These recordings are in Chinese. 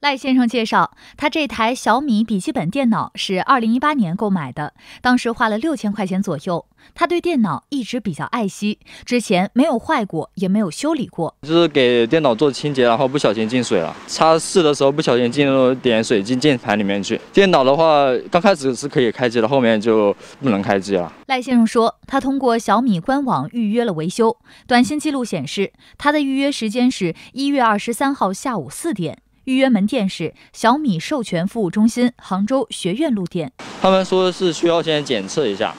赖先生介绍，他这台小米笔记本电脑是二零一八年购买的，当时花了六千块钱左右。他对电脑一直比较爱惜，之前没有坏过，也没有修理过。就是给电脑做清洁，然后不小心进水了。擦拭的时候不小心进了点水进键盘里面去。电脑的话，刚开始是可以开机的，后面就不能开机了。赖先生说，他通过小米官网预约了维修。短信记录显示，他的预约时间是一月二十三号下午四点。预约门店是小米授权服务中心杭州学院路店，他们说是需要先检测一下。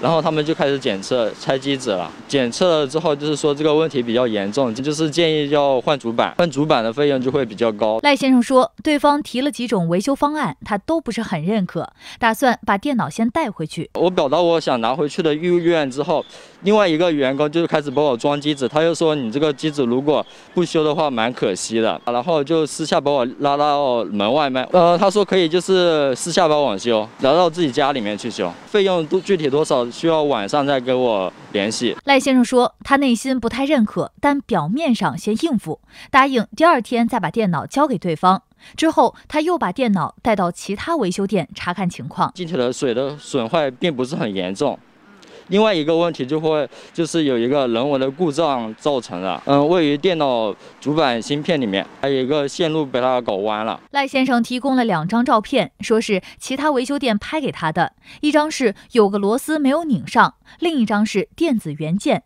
然后他们就开始检测拆机子了。检测了之后，就是说这个问题比较严重，就是建议要换主板，换主板的费用就会比较高。赖先生说，对方提了几种维修方案，他都不是很认可，打算把电脑先带回去。我表达我想拿回去的意愿之后，另外一个员工就开始帮我装机子。他又说，你这个机子如果不修的话，蛮可惜的。然后就私下把我拉到门外面，呃，他说可以，就是私下帮我修，拿到自己家里面去修，费用都具体多少？需要晚上再跟我联系。赖先生说，他内心不太认可，但表面上先应付，答应第二天再把电脑交给对方。之后，他又把电脑带到其他维修店查看情况。进去的水的损坏并不是很严重。另外一个问题就会就是有一个人为的故障造成的，嗯，位于电脑主板芯片里面，还有一个线路被他搞弯了。赖先生提供了两张照片，说是其他维修店拍给他的，一张是有个螺丝没有拧上，另一张是电子元件。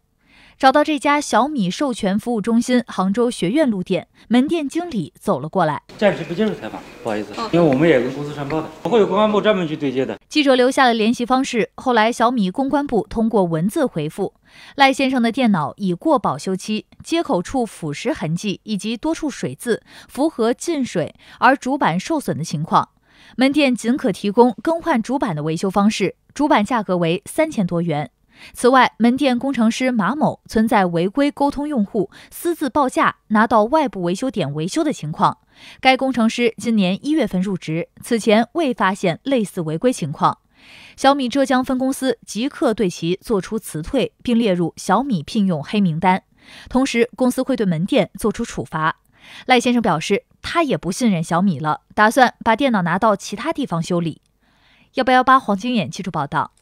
找到这家小米授权服务中心杭州学院路店，门店经理走了过来，暂时不接受采访，不好意思，因为我们也跟公司上报的，会有公安部专门去对接的。记者留下了联系方式，后来小米公关部通过文字回复，赖先生的电脑已过保修期，接口处腐蚀痕迹以及多处水渍，符合进水而主板受损的情况，门店仅可提供更换主板的维修方式，主板价格为三千多元。此外，门店工程师马某存在违规沟通用户、私自报价、拿到外部维修点维修的情况。该工程师今年一月份入职，此前未发现类似违规情况。小米浙江分公司即刻对其作出辞退，并列入小米聘用黑名单。同时，公司会对门店作出处罚。赖先生表示，他也不信任小米了，打算把电脑拿到其他地方修理。幺八幺八黄金眼记者报道。